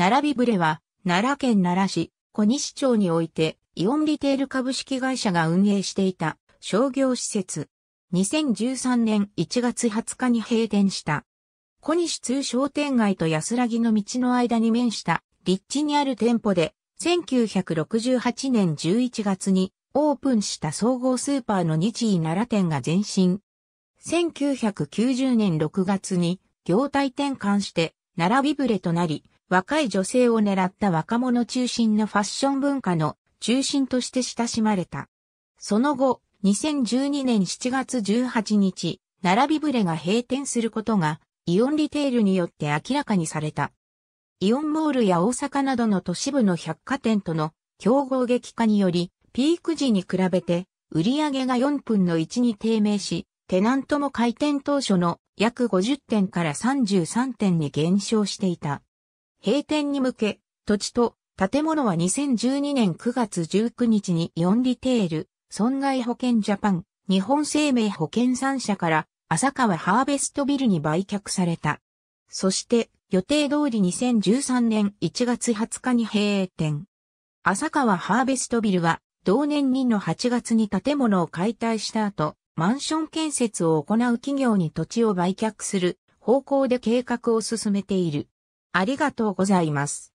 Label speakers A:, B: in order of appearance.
A: 並びぶれは、奈良県奈良市、小西町において、イオンリテール株式会社が運営していた商業施設。2013年1月20日に閉店した。小西通商店街と安らぎの道の間に面した立地にある店舗で、1968年11月にオープンした総合スーパーの日井奈良店が前身。1990年6月に業態転換して、奈良ビブレとなり、若い女性を狙った若者中心のファッション文化の中心として親しまれた。その後、2012年7月18日、並びブレが閉店することが、イオンリテールによって明らかにされた。イオンモールや大阪などの都市部の百貨店との競合激化により、ピーク時に比べて、売上が4分の1に低迷し、テナントも開店当初の約50点から33点に減少していた。閉店に向け、土地と建物は2012年9月19日にヨンリテール、損害保険ジャパン、日本生命保険3社から浅川ハーベストビルに売却された。そして、予定通り2013年1月20日に閉店。浅川ハーベストビルは、同年2の8月に建物を解体した後、マンション建設を行う企業に土地を売却する方向で計画を進めている。ありがとうございます。